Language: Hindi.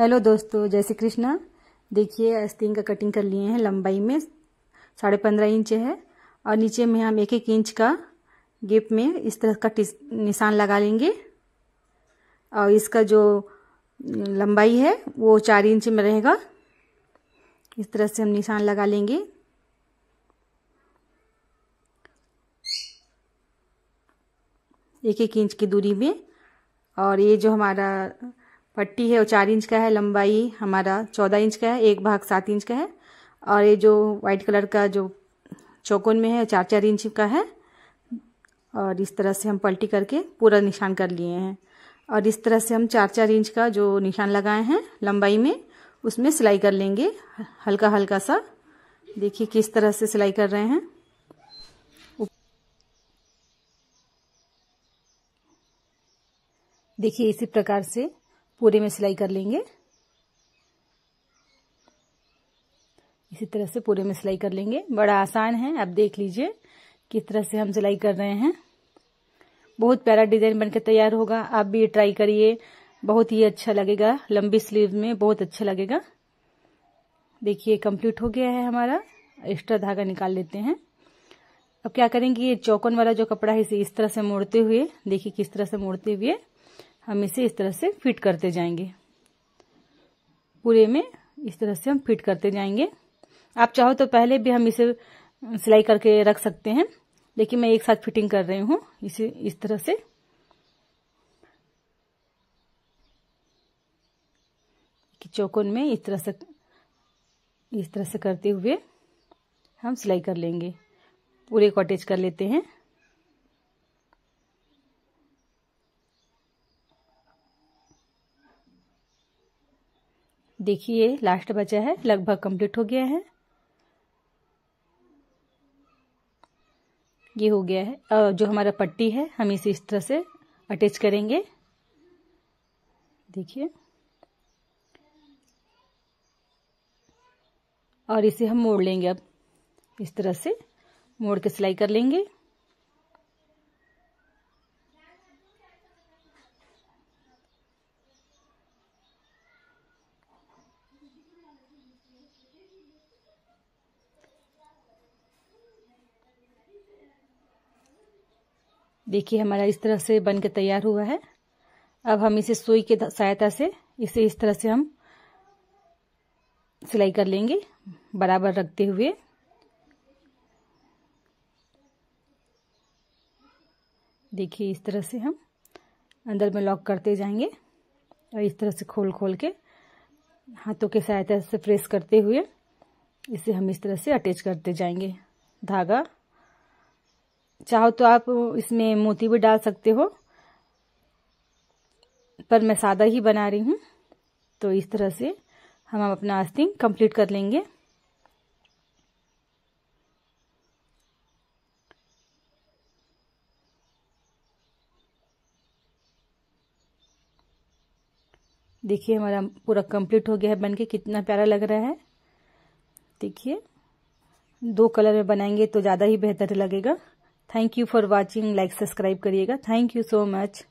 हेलो दोस्तों जय श्री कृष्णा देखिए अस्तिंग का कटिंग कर लिए हैं लंबाई में साढ़े पंद्रह इंच है और नीचे में हम एक एक इंच का गेप में इस तरह का निशान लगा लेंगे और इसका जो लंबाई है वो चार इंच में रहेगा इस तरह से हम निशान लगा लेंगे एक एक इंच की दूरी में और ये जो हमारा पट्टी है वो चार इंच का है लंबाई हमारा चौदह इंच का है एक भाग सात इंच का है और ये जो व्हाइट कलर का जो चौकोन में है चार चार इंच का है और इस तरह से हम पलटी करके पूरा निशान कर लिए हैं और इस तरह से हम चार चार इंच का जो निशान लगाए हैं लंबाई में उसमें सिलाई कर लेंगे हल्का हल्का सा देखिए किस तरह से सिलाई कर रहे हैं देखिए इसी प्रकार से पूरे में सिलाई कर लेंगे इसी तरह से पूरे में सिलाई कर लेंगे बड़ा आसान है आप देख लीजिए किस तरह से हम सिलाई कर रहे हैं बहुत प्यारा डिजाइन बनकर तैयार होगा आप भी ट्राई करिए बहुत ही अच्छा लगेगा लंबी स्लीव में बहुत अच्छा लगेगा देखिए कंप्लीट हो गया है हमारा एक्स्ट्रा धागा निकाल लेते हैं अब क्या करेंगे ये चौकन वाला जो कपड़ा है इसे इस तरह से मोड़ते हुए देखिए किस तरह से मोड़ते हुए हम इसे इस तरह से फिट करते जाएंगे पूरे में इस तरह से हम फिट करते जाएंगे आप चाहो तो पहले भी हम इसे सिलाई करके रख सकते हैं लेकिन मैं एक साथ फिटिंग कर रही हूँ इसे इस तरह से कि चौकोन में इस तरह से इस तरह से करते हुए हम सिलाई कर लेंगे पूरे कॉटेज कर लेते हैं देखिए लास्ट बचा है लगभग कंप्लीट हो गया है ये हो गया है जो हमारा पट्टी है हम इसे इस तरह से अटैच करेंगे देखिए और इसे हम मोड़ लेंगे अब इस तरह से मोड़ के सिलाई कर लेंगे देखिए हमारा इस तरह से बन के तैयार हुआ है अब हम इसे सुई के सहायता से इसे इस तरह से हम सिलाई कर लेंगे बराबर रखते हुए देखिए इस तरह से हम अंदर में लॉक करते जाएंगे और इस तरह से खोल खोल के हाथों के सहायता से प्रेस करते हुए इसे हम इस तरह से अटैच करते जाएंगे धागा चाहो तो आप इसमें मोती भी डाल सकते हो पर मैं सादा ही बना रही हूँ तो इस तरह से हम अपना आस्तीन कंप्लीट कर लेंगे देखिए हमारा पूरा कंप्लीट हो गया है बनके कितना प्यारा लग रहा है देखिए दो कलर में बनाएंगे तो ज़्यादा ही बेहतर लगेगा thank you for watching like subscribe करिएगा थैंक यू सो मच